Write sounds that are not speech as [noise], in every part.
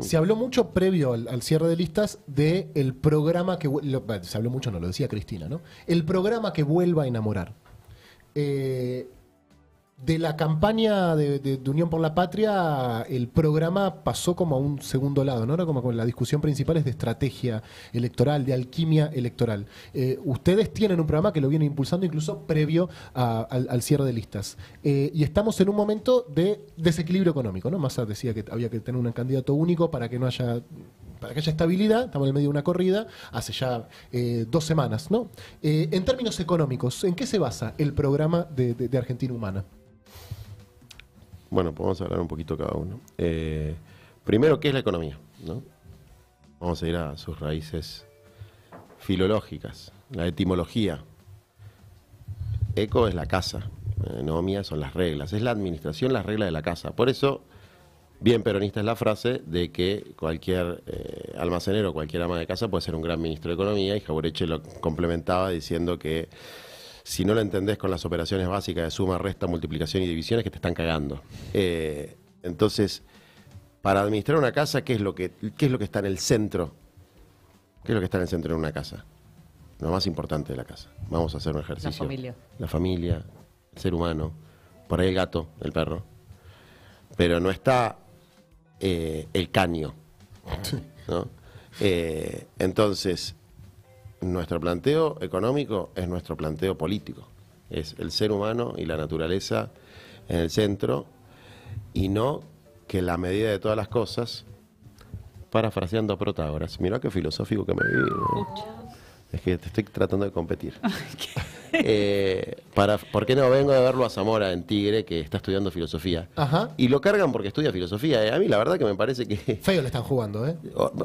Se habló mucho previo al, cierre de listas de el programa que se habló mucho, no lo decía Cristina, ¿no? El programa que vuelva a enamorar. Eh, de la campaña de, Unión por la Patria, el programa pasó como a un segundo lado, ¿no? como, con la discusión principal es de estrategia electoral, de alquimia electoral. Eh, ustedes tienen un programa que lo viene impulsando incluso previo al, cierre de listas. Eh, y estamos en un momento de desequilibrio económico, ¿no? Massa decía que había que tener un candidato único para que no haya para que haya estabilidad, estamos en medio de una corrida, hace ya eh, dos semanas, ¿no? en términos económicos, ¿en qué se basa el programa de Argentina Humana? Bueno, podemos pues hablar un poquito cada uno. Eh, primero, ¿qué es la economía? Vamos a ir a sus raíces filológicas, la etimología. Eco es la casa, economía son las reglas, es la administración, las reglas de la casa. Por eso, bien peronista es la frase de que cualquier eh, almacenero, cualquier ama de casa puede ser un gran ministro de Economía y Jaureche lo complementaba diciendo que si no lo entendés con las operaciones básicas de suma, resta, multiplicación y divisiones, que te están cagando. Eh, entonces, para administrar una casa, ¿qué es, lo que, es lo que está en el centro? ¿Qué es lo que está en el centro de una casa? Lo más importante de la casa. Vamos a hacer un ejercicio. La familia. La familia, el ser humano, por ahí el gato, el perro. Pero no está eh, el caño. [laughs] Eh, entonces, nuestro planteo económico es nuestro planteo político. Es el ser humano y la naturaleza en el centro y no que la medida de todas las cosas, parafraseando a Protágoras. Mirá qué filosófico que me digo. Es que te estoy tratando de competir. [laughs] [laughs] Eh, ¿Por qué no vengo a verlo a Zamora en Tigre, que está estudiando filosofía? Ajá. Y lo cargan porque estudia filosofía. Eh. A mí la verdad que me parece que... [laughs] Feo le están jugando, ¿eh?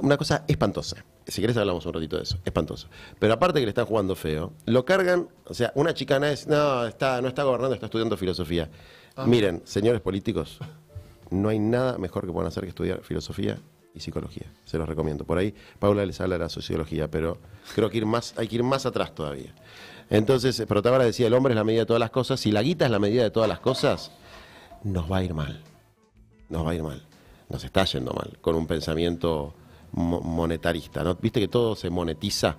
Una cosa espantosa. Si querés hablamos un ratito de eso. Espantoso. Pero aparte que le están jugando feo, lo cargan... O sea, una chicana es... No, está, no está gobernando, está estudiando filosofía. Ah. Miren, señores políticos, no hay nada mejor que puedan hacer que estudiar filosofía y psicología. Se los recomiendo. Por ahí Paula les habla de la sociología, pero creo que ir más, hay que ir más atrás todavía. Entonces, eh, protagora decía, el hombre es la medida de todas las cosas. Si la guita es la medida de todas las cosas, nos va a ir mal. Nos va a ir mal. Nos está yendo mal con un pensamiento monetarista. ¿no? Viste que todo se monetiza.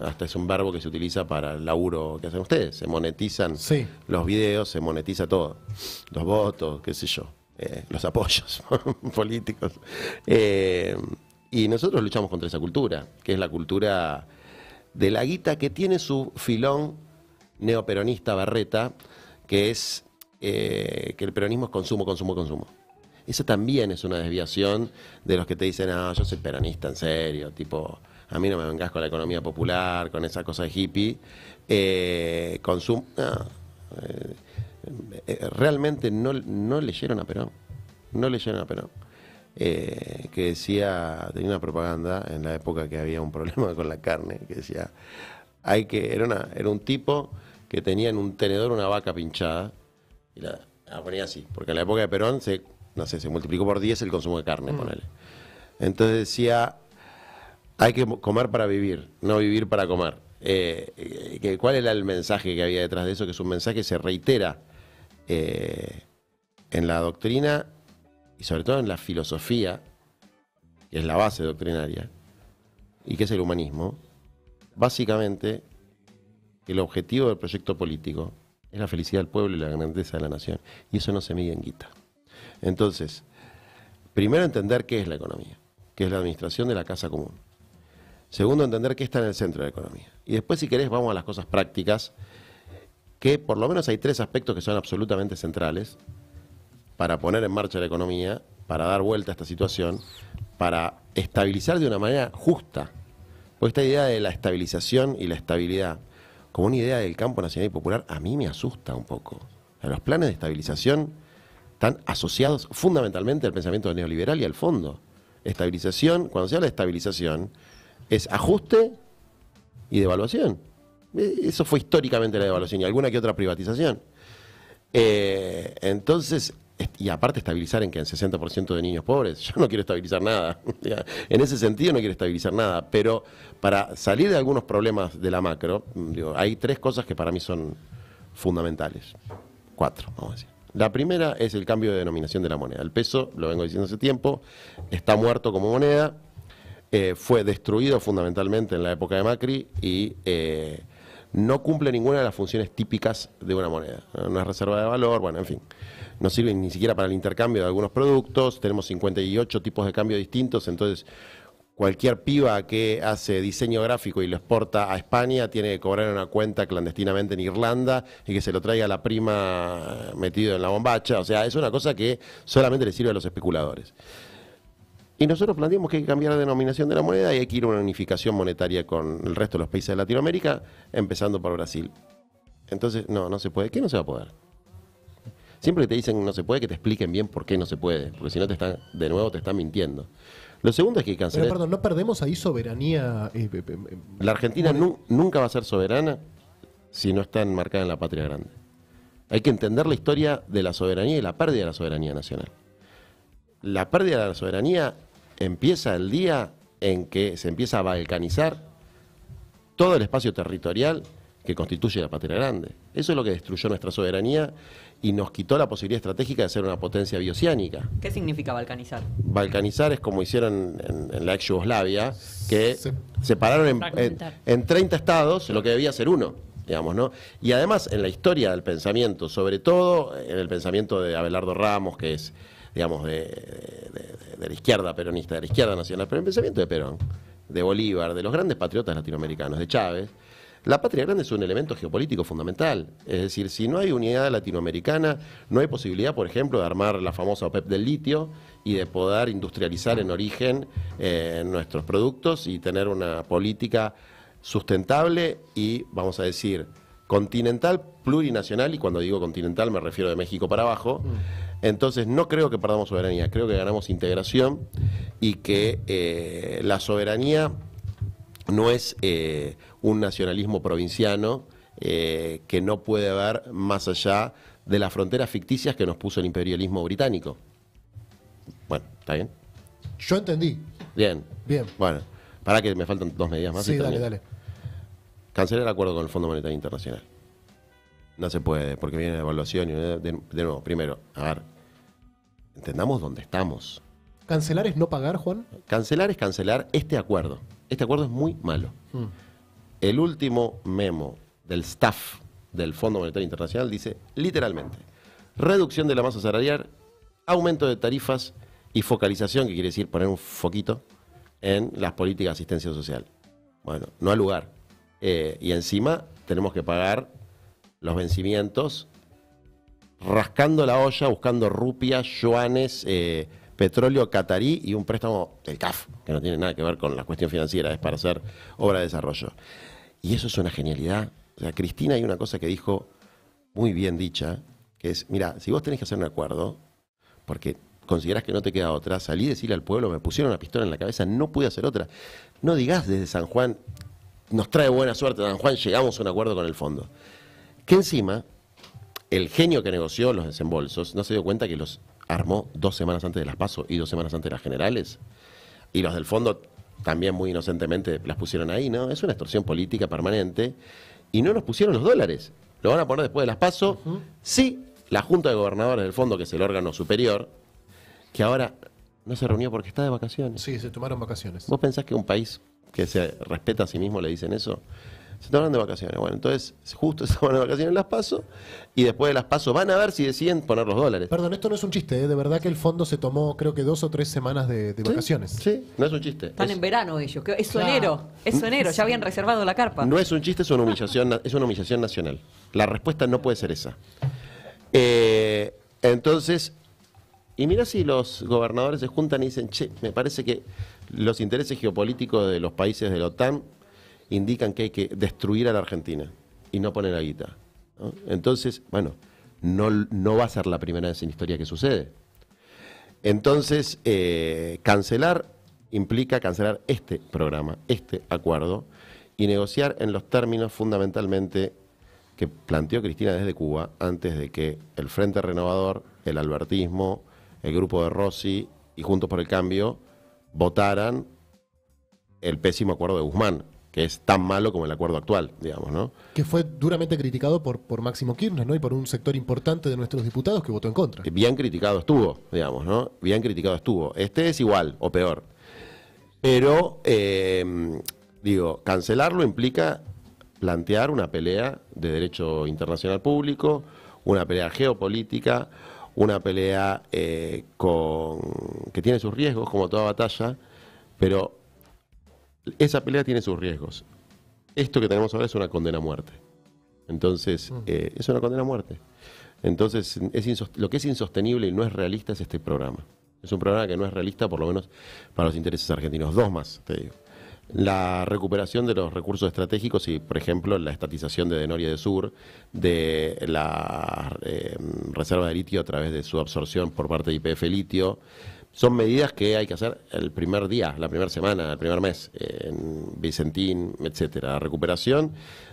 Hasta es un verbo que se utiliza para el laburo que hacen ustedes. Se monetizan los videos, se monetiza todo. Los votos, qué sé yo. Eh, los apoyos [laughs] políticos. Eh, y nosotros luchamos contra esa cultura, que es la cultura de la guita que tiene su filón neo peronista barreta, que es eh, que el peronismo es consumo, consumo, consumo. Esa también es una desviación de los que te dicen, ah, yo soy peronista, en serio, tipo, a mí no me vengas con la economía popular, con esa cosa de hippie, consumo... Eh, realmente no, no leyeron a Perón. No leyeron a Perón. Eh, que decía, tenía una propaganda en la época que había un problema [laughs] con la carne, que decía, hay que, era, una, era un tipo que tenía en un tenedor una vaca pinchada y la, ponía así, porque en la época de Perón se, no sé, se multiplicó por 10 el consumo de carne, con mm. ponele. Entonces decía, hay que comer para vivir, no vivir para comer. Eh, ¿Cuál era el mensaje que había detrás de eso? Que es un mensaje que se reitera eh, en la doctrina y sobre todo en la filosofía, que es la base doctrinaria, y que es el humanismo, básicamente el objetivo del proyecto político es la felicidad del pueblo y la grandeza de la nación. Y eso no se mide en guita. Entonces, primero entender qué es la economía, qué es la administración de la casa común. Segundo, entender qué está en el centro de la economía. Y después, si querés, vamos a las cosas prácticas que por lo menos hay tres aspectos que son absolutamente centrales para poner en marcha la economía, para dar vuelta a esta situación, para estabilizar de una manera justa. Porque esta idea de la estabilización y la estabilidad, como una idea del campo nacional y popular, a mí me asusta un poco. Los planes de estabilización están asociados fundamentalmente al pensamiento neoliberal y al fondo. Estabilización, cuando se habla de estabilización, es ajuste y devaluación. Eh, eso fue históricamente la devaluación y alguna que otra privatización. Eh, entonces, y aparte estabilizar en que en 60% de niños pobres, [laughs] yo no quiero estabilizar nada. en ese sentido no quiero estabilizar nada, pero para salir de algunos problemas de la macro, mm, hay tres cosas que para mí son fundamentales. Cuatro, vamos a decir. La primera es el cambio de denominación de la moneda. El peso, lo vengo diciendo hace tiempo, está muerto como moneda, eh, fue destruido fundamentalmente en la época de Macri y no cumple ninguna de las funciones típicas de una moneda. No es reserva de valor, bueno, en fin. No sirve ni siquiera para el intercambio de algunos productos. Tenemos 58 tipos de cambio distintos, entonces cualquier piba que hace diseño gráfico y lo exporta a España tiene que cobrar una cuenta clandestinamente en Irlanda y que se lo traiga la prima metido en la bombacha. O sea, es una cosa que solamente le sirve a los especuladores. Y nosotros planteamos que hay que cambiar la denominación de la moneda y hay que ir a una unificación monetaria con el resto de los países de Latinoamérica, empezando por Brasil. Entonces, no, no se puede. ¿Qué no se va a poder? Siempre que te dicen no se puede, que te expliquen bien por qué no se puede, porque si no, te están, de nuevo te están mintiendo. Lo segundo es que cancelar. Pero perdón, ¿no perdemos ahí soberanía? Eh, eh, eh, la Argentina nunca va a ser soberana si no está enmarcada en la patria grande. Hay que entender la historia de la soberanía y la pérdida de la soberanía nacional. La pérdida de la soberanía empieza el día en que se empieza a balcanizar todo el espacio territorial que constituye la patria grande. Eso es lo que destruyó nuestra soberanía y nos quitó la posibilidad estratégica de ser una potencia bioceánica. ¿Qué significa balcanizar? Balcanizar es como hicieron en, la ex Yugoslavia, que separaron en, 30 estados lo que debía ser uno. Digamos, ¿no? Y además en la historia del pensamiento, sobre todo en el pensamiento de Abelardo Ramos, que es digamos, de, de la izquierda peronista, de la izquierda nacional, pero el pensamiento de Perón, de Bolívar, de los grandes patriotas latinoamericanos, de Chávez, la patria grande es un elemento geopolítico fundamental. Es decir, si no hay unidad latinoamericana, no hay posibilidad, por ejemplo, de armar la famosa OPEP e del litio y de poder industrializar en origen eh, nuestros productos y tener una política sustentable y, vamos a decir, continental, plurinacional, y cuando digo continental me refiero de México para abajo. Mm. Entonces no creo que perdamos soberanía, creo que ganamos integración y que eh, la soberanía no es eh, un nacionalismo provinciano eh, que no puede ver más allá de las fronteras ficticias que nos puso el imperialismo británico. Bueno, ¿está bien? Yo entendí. Bien. Bien. Bueno, para que me faltan dos medidas más. Sí, dale, dale cancelar el acuerdo con el Fondo Monetario Internacional. No se puede, porque viene la evaluación de, nuevo, primero, a ver, entendamos dónde estamos. ¿Cancelar es no pagar, Juan? Cancelar es cancelar este acuerdo. Este acuerdo es muy malo. Hmm. El último memo del staff del Fondo Monetario Internacional dice literalmente reducción de la masa salarial, aumento de tarifas y focalización, que quiere decir poner un foquito en las políticas de asistencia social. Bueno, no hay lugar. Eh, y encima tenemos que pagar los vencimientos rascando la olla, buscando rupias, yuanes, eh, petróleo catarí y un préstamo del CAF, que no tiene nada que ver con la cuestión financiera, es para hacer obra de desarrollo. Y eso es una genialidad. O sea, Cristina hay una cosa que dijo muy bien dicha, que es, mira, si vos tenés que hacer un acuerdo, porque considerás que no te queda otra, salí a decirle al pueblo, me pusieron una pistola en la cabeza, no pude hacer otra. No digas desde San Juan, nos trae buena suerte, don Juan, llegamos a un acuerdo con el fondo. Que encima, el genio que negoció los desembolsos no se dio cuenta que los armó dos semanas antes de las PASO y dos semanas antes de las generales. Y los del fondo también muy inocentemente las pusieron ahí, ¿no? Es una extorsión política permanente. Y no nos pusieron los dólares. Lo van a poner después de las PASO. si Sí, la Junta de Gobernadores del Fondo, que es el órgano superior, que ahora no se reunió porque está de vacaciones. Sí, se tomaron vacaciones. ¿Vos pensás que un país que se respeta a sí mismo, le dicen eso. Se toman de vacaciones. Bueno, entonces justo [laughs] se toman de vacaciones las paso y después de las paso van a ver si deciden poner los dólares. Perdón, esto no es un chiste, ¿eh? de verdad que el fondo se tomó creo que dos o tres semanas de, vacaciones. Sí, no es un chiste. Están en verano ellos, es enero, es ya habían reservado la carpa. No es un chiste, es una humillación, es una humillación nacional. La respuesta no puede ser esa. Eh, entonces, y mira si los gobernadores se juntan y dicen, che, me parece que los intereses geopolíticos de los países de la OTAN indican que hay que destruir a la Argentina y no poner a guita. Entonces, bueno, no, no va a ser la primera vez en historia que sucede. Entonces, eh, cancelar implica cancelar este programa, este acuerdo, y negociar en los términos fundamentalmente que planteó Cristina desde Cuba antes de que el Frente Renovador, el Albertismo, el Grupo de Rossi y Juntos por el Cambio votaran el pésimo acuerdo de Guzmán, que es tan malo como el acuerdo actual, digamos, ¿no? Que fue duramente criticado por, por Máximo Kirchner, ¿no? Y por un sector importante de nuestros diputados que votó en contra. Bien criticado estuvo, digamos, ¿no? Bien criticado estuvo. Este es igual o peor. Pero, eh, digo, cancelarlo implica plantear una pelea de derecho internacional público, una pelea geopolítica, una pelea eh, con, que tiene sus riesgos, como toda batalla, pero esa pelea tiene sus riesgos. Esto que tenemos ahora es una condena a muerte. Entonces, mm. eh, es una condena a muerte. Entonces, es lo que es insostenible y no es realista es este programa. Es un programa que no es realista, por lo menos para los intereses argentinos. Dos más, te digo la recuperación de los recursos estratégicos y, por ejemplo, la estatización de Denoria de Sur, de la eh, reserva de litio a través de su absorción por parte de IPF Litio. Son medidas que hay que hacer el primer día, la primera semana, el primer mes, eh, en Vicentín, etcétera. La recuperación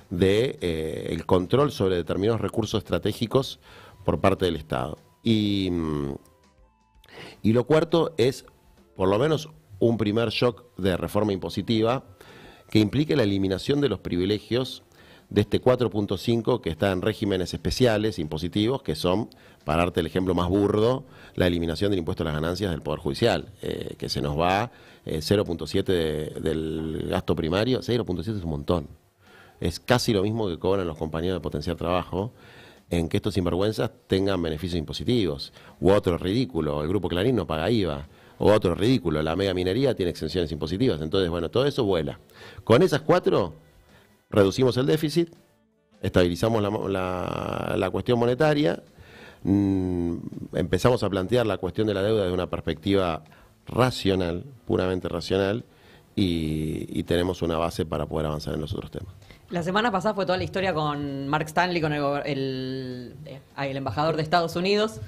del de, eh, el control sobre determinados recursos estratégicos por parte del Estado. Y, mm, y lo cuarto es, por lo menos, un primer shock de reforma impositiva que implique la eliminación de los privilegios de este 4.5 que está en regímenes especiales impositivos, que son, para darte el ejemplo más burdo, la eliminación del impuesto a las ganancias del Poder Judicial, eh, que se nos va 0.7 eh, del gasto primario, 0.7 es un montón. Es casi lo mismo que cobran los compañeros de potenciar trabajo en que estos sinvergüenzas tengan beneficios impositivos. U otro ridículo, el Grupo Clarín no paga IVA. O otro ridículo, la mega minería tiene exenciones impositivas. Entonces, bueno, todo eso vuela. Con esas cuatro, reducimos el déficit, estabilizamos la, cuestión monetaria, mm, empezamos a plantear la cuestión de la deuda desde una perspectiva racional, puramente racional, y, tenemos una base para poder avanzar en los otros temas. La semana pasada fue toda la historia con Mark Stanley, con el eh, embajador de Estados Unidos.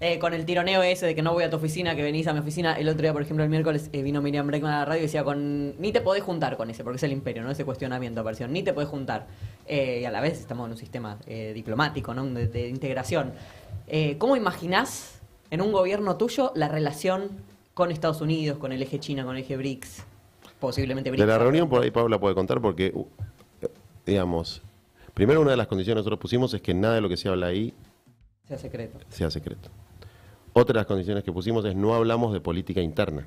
Eh, con el tironeo ese de que no voy a tu oficina, que venís a mi oficina. El otro día, por ejemplo, el miércoles eh, vino Miriam Breckman a la radio y decía, con, ni te podés juntar con ese, porque es el imperio, ¿no? Ese cuestionamiento, versión, ni te podés juntar. Eh, y a la vez estamos en un sistema diplomático, ¿no? De, integración. ¿Cómo imaginás en un gobierno tuyo la relación con Estados Unidos, con el eje China, con el eje BRICS? Posiblemente BRICS. De la reunión por ahí Paula puede contar porque, digamos, primero una de las condiciones que nosotros pusimos es que nada de lo que se habla ahí... Sea secreto. Sea secreto. Otra de las condiciones que pusimos es no hablamos de política interna.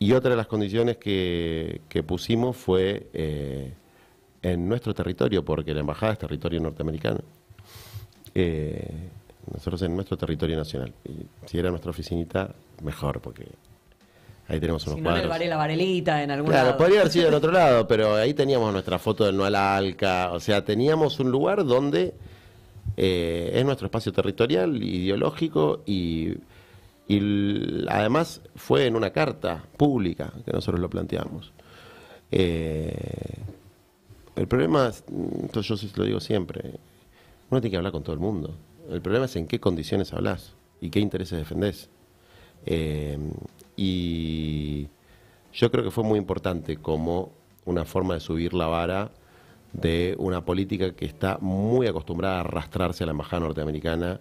Y otra de las condiciones que, que pusimos fue eh, en nuestro territorio, porque la embajada es territorio norteamericano. Eh, nosotros en nuestro territorio nacional. Y si era nuestra oficinita, mejor, porque ahí tenemos unos si la varelita, en algún Claro, podría haber sido en [laughs] otro lado, pero ahí teníamos nuestra foto del nueva alca. O sea, teníamos un lugar donde eh, es nuestro espacio territorial, ideológico y, además fue en una carta pública que nosotros lo planteamos. Eh, el problema, yo lo digo siempre, uno tiene que hablar con todo el mundo. El problema es en qué condiciones hablas y qué intereses defendés. Eh, y yo creo que fue muy importante como una forma de subir la vara de una política que está muy acostumbrada a arrastrarse a la embajada norteamericana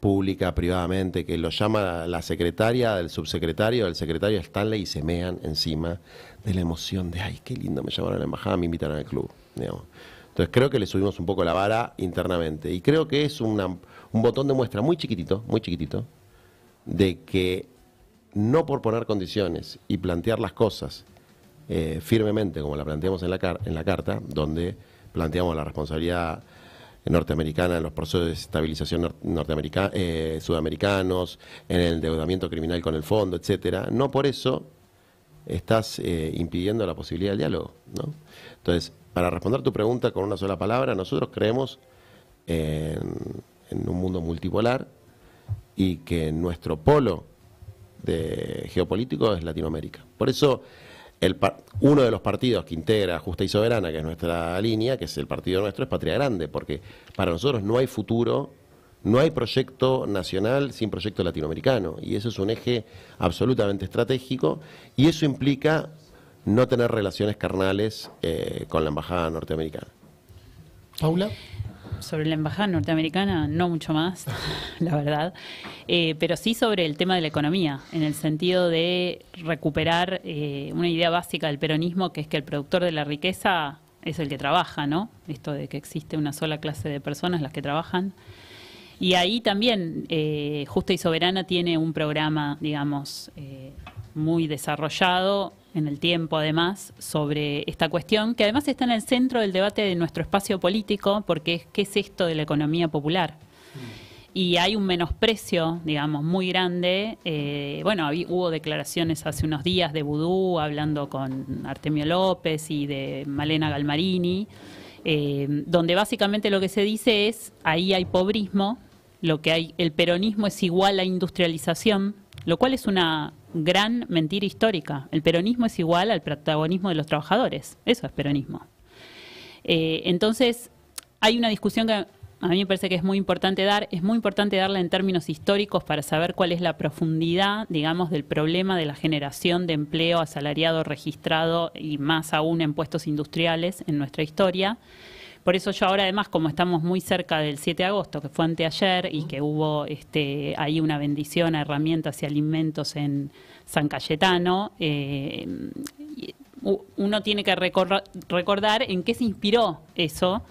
pública, privadamente, que lo llama la secretaria, del subsecretario, el secretario Stanley y se mean encima de la emoción de, ay, qué lindo, me llamaron a la embajada, me invitaron al club. Entonces creo que le subimos un poco la vara internamente y creo que es un botón de muestra muy chiquitito, muy chiquitito, de que no por poner condiciones y plantear las cosas eh, firmemente, como la planteamos en la, carta, donde planteamos la responsabilidad norteamericana en los procesos de estabilización eh, sudamericanos, en el endeudamiento criminal con el fondo, etcétera. No por eso estás eh, impidiendo la posibilidad del diálogo. Entonces, para responder tu pregunta con una sola palabra, nosotros creemos en, un mundo multipolar y que nuestro polo de geopolítico es Latinoamérica. Por eso uno de los partidos que integra Justa y Soberana, que es nuestra línea, que es el partido nuestro, es Patria Grande, porque para nosotros no hay futuro, no hay proyecto nacional sin proyecto latinoamericano, y eso es un eje absolutamente estratégico, y eso implica no tener relaciones carnales eh, con la Embajada norteamericana. Paula sobre la embajada norteamericana no mucho más, [laughs] la verdad, eh, pero sí sobre el tema de la economía, en el sentido de recuperar eh, una idea básica del peronismo, que es que el productor de la riqueza es el que trabaja, ¿no? Esto de que existe una sola clase de personas, las que trabajan. Y ahí también eh, Justa y Soberana tiene un programa, digamos, muy desarrollado en el tiempo además sobre esta cuestión, que además está en el centro del debate de nuestro espacio político, porque es qué es esto de la economía popular. Mm. Y hay un menosprecio, digamos, muy grande. Eh, bueno, hubo declaraciones hace unos días de Vudú hablando con Artemio López y de Malena Galmarini, eh, donde básicamente lo que se dice es, ahí hay pobrismo, lo que hay, el peronismo es igual a industrialización, lo cual es una gran mentira histórica. El peronismo es igual al protagonismo de los trabajadores. Eso es peronismo. Eh, entonces, hay una discusión que a mí me parece que es muy importante dar, es muy importante darla en términos históricos para saber cuál es la profundidad, digamos, del problema de la generación de empleo asalariado registrado y más aún en puestos industriales en nuestra historia. Por eso yo ahora además, como estamos muy cerca del 7 de agosto, que fue anteayer y que hubo este, ahí una bendición a herramientas y alimentos en San Cayetano, eh, uno tiene que recordar en qué se inspiró eso.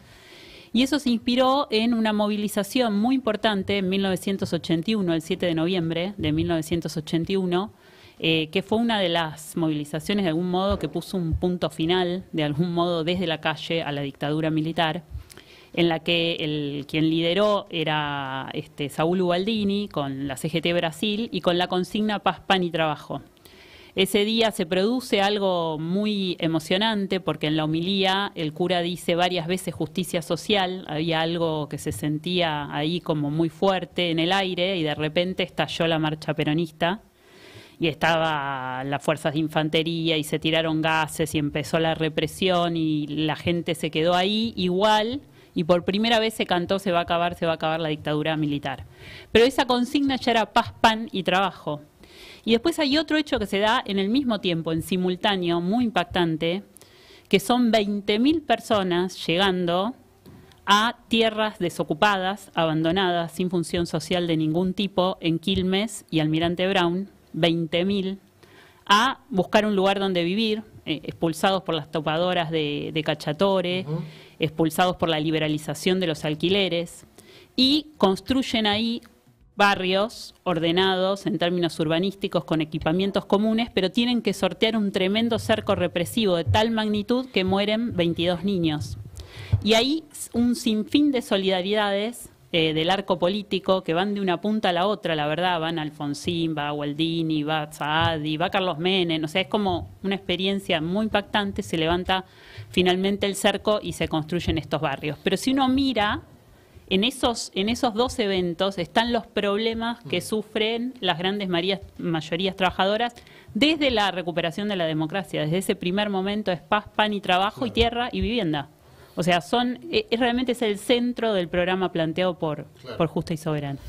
Y eso se inspiró en una movilización muy importante en 1981, el 7 de noviembre de 1981 eh, que fue una de las movilizaciones de algún modo que puso un punto final, de algún modo desde la calle a la dictadura militar, en la que el, quien lideró era este, Saúl Ubaldini con la CGT Brasil y con la consigna Paz, Pan y Trabajo. Ese día se produce algo muy emocionante porque en la homilía el cura dice varias veces justicia social, había algo que se sentía ahí como muy fuerte en el aire y de repente estalló la marcha peronista y estaba las fuerzas de infantería y se tiraron gases y empezó la represión y la gente se quedó ahí igual y por primera vez se cantó se va a acabar, se va a acabar la dictadura militar. Pero esa consigna ya era paz, pan y trabajo. Y después hay otro hecho que se da en el mismo tiempo, en simultáneo, muy impactante, que son 20.000 personas llegando a tierras desocupadas, abandonadas, sin función social de ningún tipo, en Quilmes y Almirante Brown, 20.000 a buscar un lugar donde vivir, eh, expulsados por las topadoras de, de Cachatore, expulsados por la liberalización de los alquileres, y construyen ahí barrios ordenados en términos urbanísticos con equipamientos comunes, pero tienen que sortear un tremendo cerco represivo de tal magnitud que mueren 22 niños. Y ahí un sinfín de solidaridades eh, del arco político que van de una punta a la otra, la verdad, van Alfonsín, va Gualdini, va Saadi, va Carlos Menem, o sea, es como una experiencia muy impactante, se levanta finalmente el cerco y se construyen estos barrios. Pero si uno mira en esos, en esos dos eventos están los problemas que mm. sufren las grandes mayorías trabajadoras desde la recuperación de la democracia, desde ese primer momento es paz, pan y trabajo y tierra y vivienda. O sea, son, eh, es, realmente es el centro del programa planteado por, por Justa y Soberana.